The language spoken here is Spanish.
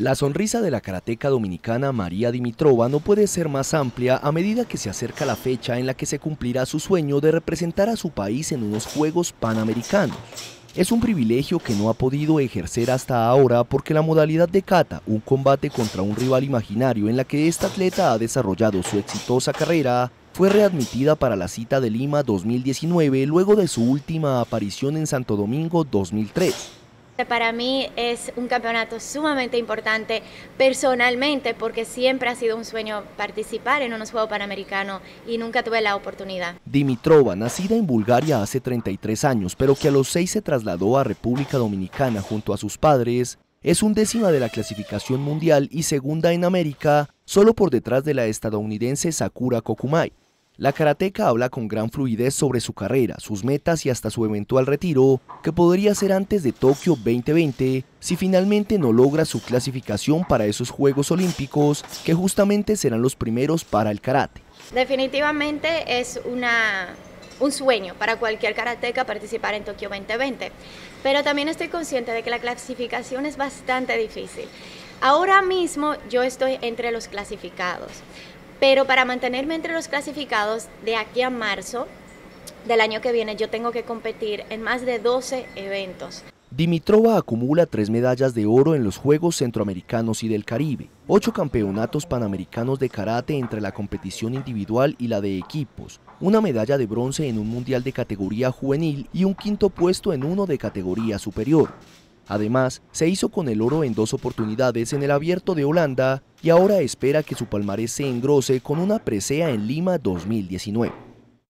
La sonrisa de la karateca dominicana María Dimitrova no puede ser más amplia a medida que se acerca la fecha en la que se cumplirá su sueño de representar a su país en unos Juegos Panamericanos. Es un privilegio que no ha podido ejercer hasta ahora porque la modalidad de kata, un combate contra un rival imaginario en la que esta atleta ha desarrollado su exitosa carrera, fue readmitida para la cita de Lima 2019 luego de su última aparición en Santo Domingo 2003. Para mí es un campeonato sumamente importante personalmente porque siempre ha sido un sueño participar en unos Juegos Panamericanos y nunca tuve la oportunidad. Dimitrova, nacida en Bulgaria hace 33 años, pero que a los 6 se trasladó a República Dominicana junto a sus padres, es un décima de la clasificación mundial y segunda en América, solo por detrás de la estadounidense Sakura Kokumai. La karateca habla con gran fluidez sobre su carrera, sus metas y hasta su eventual retiro, que podría ser antes de Tokio 2020 si finalmente no logra su clasificación para esos Juegos Olímpicos, que justamente serán los primeros para el karate. Definitivamente es un sueño para cualquier karateca participar en Tokio 2020, pero también estoy consciente de que la clasificación es bastante difícil. Ahora mismo yo estoy entre los clasificados, pero para mantenerme entre los clasificados de aquí a marzo del año que viene, yo tengo que competir en más de 12 eventos. Dimitrova acumula tres medallas de oro en los Juegos Centroamericanos y del Caribe, ocho campeonatos panamericanos de karate entre la competición individual y la de equipos, una medalla de bronce en un mundial de categoría juvenil y un quinto puesto en uno de categoría superior. Además, se hizo con el oro en dos oportunidades en el abierto de Holanda y ahora espera que su palmarés se engrose con una presea en Lima 2019.